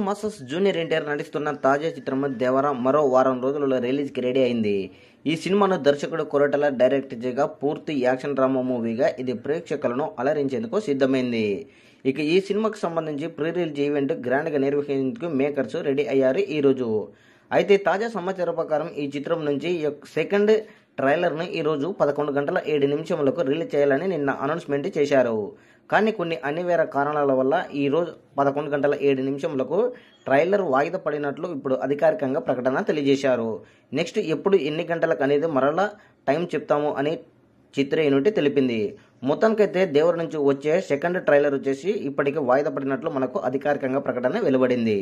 దేవరాం మసస్ junior NTR నటిస్తున్న తాజా చిత్రం దేవరాం మరో వారం రోజులలో రిలీజ్కి రెడీ అయింది ఈ సినిమాను దర్శకుడు కొరటల డైరెక్ట్ చేయగా పూర్తి యాక్షన్ డ్రామా మూవీగా ఇది ప్రేక్షకులను అలరించేందుకు సిద్ధమైంది ఇక ఈ సినిమాకు సంబంధించి ప్రీ రిలీజ్ ఈవెంట్ గ్రాండ్గా నిర్వహించేందుకు మేకర్స్ రెడీ అయ్యారు ఈరోజు అయితే తాజా సమాచారం ప్రకారం ఈ చిత్రం నుంచి సెకండ్ ట్రైలర్ను ఈరోజు పదకొండు గంటల ఏడు నిమిషములకు రిలీజ్ చేయాలని నిన్న అనౌన్స్మెంట్ చేశారు కానీ కొన్ని అనివేర కారణాల వల్ల ఈరోజు పదకొండు గంటల ఏడు నిమిషములకు ట్రైలర్ వాయిదా పడినట్లు ఇప్పుడు అధికారికంగా ప్రకటన తెలియజేశారు నెక్స్ట్ ఎప్పుడు ఎన్ని గంటలకు అనేది మరలా టైం చెప్తాము అని చిత్ర యూనిట్ తెలిపింది మొత్తానికైతే దేవుడి నుంచి వచ్చే సెకండ్ ట్రైలర్ వచ్చేసి ఇప్పటికే వాయిదా పడినట్లు మనకు అధికారికంగా ప్రకటన వెలువడింది